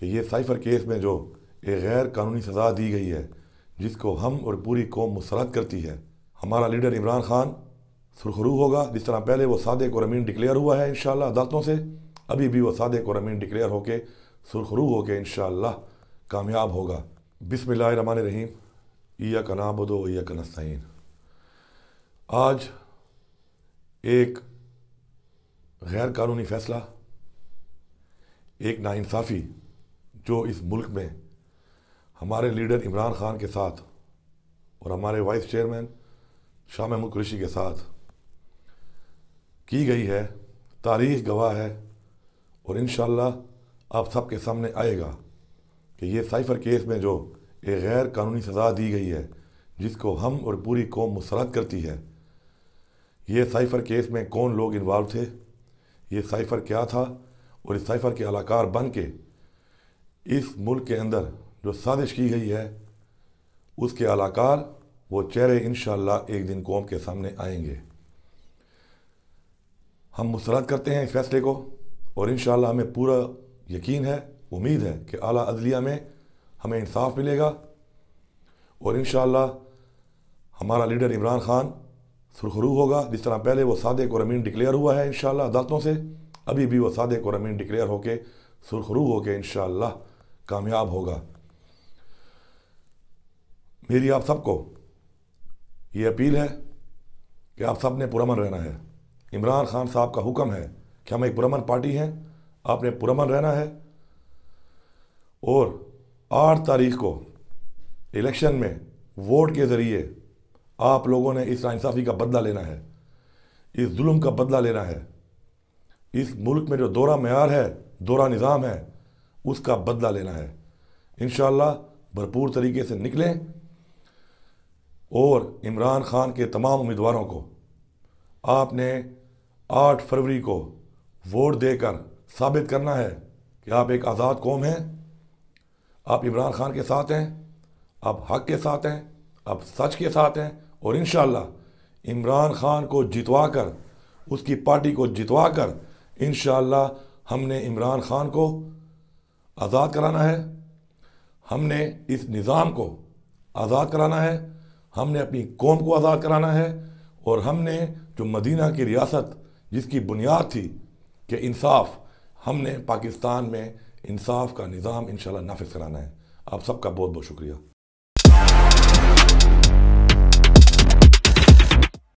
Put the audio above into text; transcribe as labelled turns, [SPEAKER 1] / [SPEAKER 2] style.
[SPEAKER 1] कि ये cipher case में जो एक गैर कानूनी सज़ा दी गई है जिसको हम और पूरी कौम मुस्रद करती है हमारा लीडर इमरान खान सुरखरू होगा जिस तरह पहले वो सादे को रमीन डिक्लेयर हुआ है इन अदालतों से अभी भी वो सादे को रमीन डिक्लेयर होकर सुरखरू होकर इन कामयाब होगा बिसमिल्ल रमान रहीम या कनाबदो या कनस्तीन आज एक गैर कानूनी फ़ैसला एक नाानसाफ़ी जो इस मुल्क में हमारे लीडर इमरान खान के साथ और हमारे वाइस चेयरमैन शाह महमूद कुरेशी के साथ की गई है तारीख गवाह है और इन आप सबके सामने आएगा कि ये साइफर केस में जो एक गैर कानूनी सज़ा दी गई है जिसको हम और पूरी कौम मुसरत करती है ये साइफर केस में कौन लोग इन्वॉल्व थे ये साइफर क्या था और इस साइफर के अलाकार बन के इस मुल्क के अंदर जो साजिश की गई है उसके अलाकार वो चेहरे इन एक दिन कौम के सामने आएंगे हम मुस्रद करते हैं इस फैसले को और इन हमें पूरा यकीन है उम्मीद है कि अला अदलिया में हमें इंसाफ मिलेगा और इन हमारा लीडर इमरान खान सुरखरू होगा जिस तरह पहले वो सादे को अमीन डिक्लेयर हुआ है इन अदालतों से अभी भी वो सादे को अमीन डिक्लेयर होकर सुरखरू होकर इन शाह कामयाब होगा मेरी आप सबको ये अपील है कि आप सब ने पुरमन रहना है इमरान खान साहब का हुक्म है कि हम एक पुरमन पार्टी हैं आपने पुरमन रहना है और आठ तारीख को इलेक्शन में वोट के ज़रिए आप लोगों ने इस नाइंसाफ़ी का बदला लेना है इस जुल्म का बदला लेना है इस मुल्क में जो दौरा मैार है दौरा निज़ाम है उसका बदला लेना है इन भरपूर तरीके से निकलें और इमरान खान के तमाम उम्मीदवारों को आपने 8 फरवरी को वोट देकर साबित करना है कि आप एक आज़ाद कौम हैं आप इमरान खान के साथ हैं आप हक के साथ हैं आप सच के साथ हैं और इन इमरान खान को जितवा कर उसकी पार्टी को जितवा कर इन हमने इमरान खान को आज़ाद कराना है हमने इस निज़ाम को आज़ाद कराना है हमने अपनी कौम को आज़ाद कराना है और हमने जो मदीना की रियासत जिसकी बुनियाद थी कि इंसाफ हमने पाकिस्तान में इंसाफ का निज़ाम इन नाफिज कराना है आप सबका बहुत बहुत शुक्रिया